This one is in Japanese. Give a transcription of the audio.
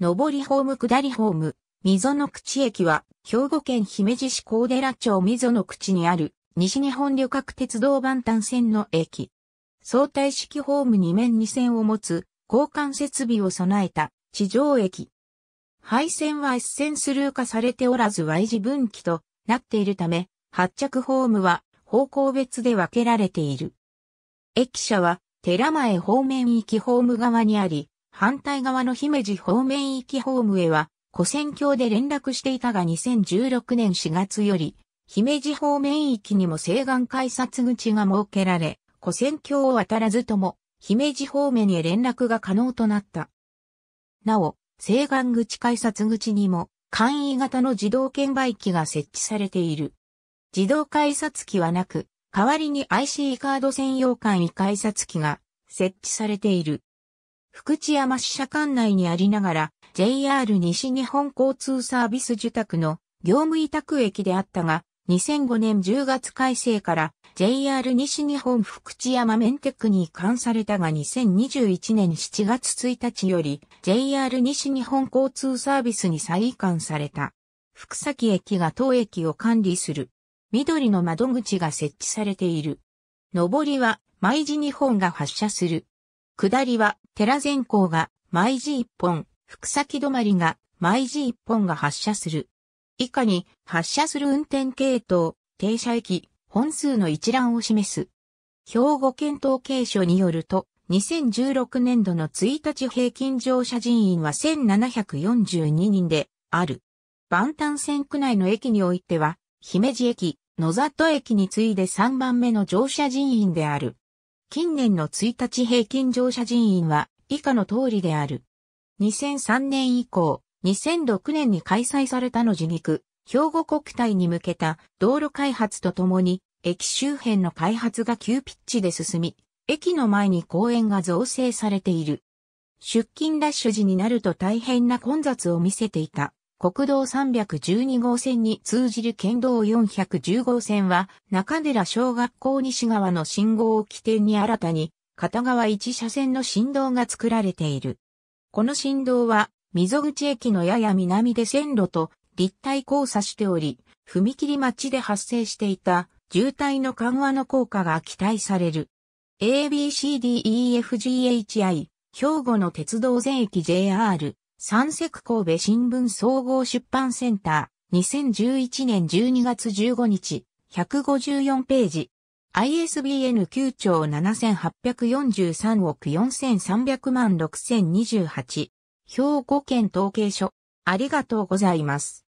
上りホーム下りホーム、溝の口駅は、兵庫県姫路市高寺町溝の口にある、西日本旅客鉄道番単線の駅。相対式ホーム2面2線を持つ、交換設備を備えた、地上駅。配線は一線スルー化されておらず Y 字分岐となっているため、発着ホームは方向別で分けられている。駅舎は寺前方面行きホーム側にあり、反対側の姫路方面行きホームへは、古線橋で連絡していたが2016年4月より、姫路方面域にも西岸改札口が設けられ、古線橋を渡らずとも、姫路方面へ連絡が可能となった。なお、西岸口改札口にも、簡易型の自動券売機が設置されている。自動改札機はなく、代わりに IC カード専用簡易改札機が設置されている。福知山支社管内にありながら、JR 西日本交通サービス受託の業務委託駅であったが、2005年10月改正から JR 西日本福知山メンテクに移管されたが2021年7月1日より JR 西日本交通サービスに再移管された。福崎駅が当駅を管理する。緑の窓口が設置されている。上りは、毎時日本が発車する。下りは、寺前行が、毎時一本、福崎止まりが、毎時一本が発車する。以下に、発車する運転系統、停車駅、本数の一覧を示す。兵庫県統計所によると、2016年度の1日平均乗車人員は1742人である。万端線区内の駅においては、姫路駅、野里駅に次いで3番目の乗車人員である。近年の1日平均乗車人員は以下の通りである。2003年以降、2006年に開催されたの地肉、兵庫国体に向けた道路開発とともに、駅周辺の開発が急ピッチで進み、駅の前に公園が造成されている。出勤ラッシュ時になると大変な混雑を見せていた。国道312号線に通じる県道410号線は、中寺小学校西側の信号を起点に新たに、片側1車線の振動が作られている。この振動は、溝口駅のやや南で線路と立体交差しており、踏切待ちで発生していた渋滞の緩和の効果が期待される。ABCDEFGHI、兵庫の鉄道全駅 JR、三石神戸新聞総合出版センター、2011年12月15日、154ページ。ISBN 9兆7843億4300万6028。兵庫県統計書。ありがとうございます。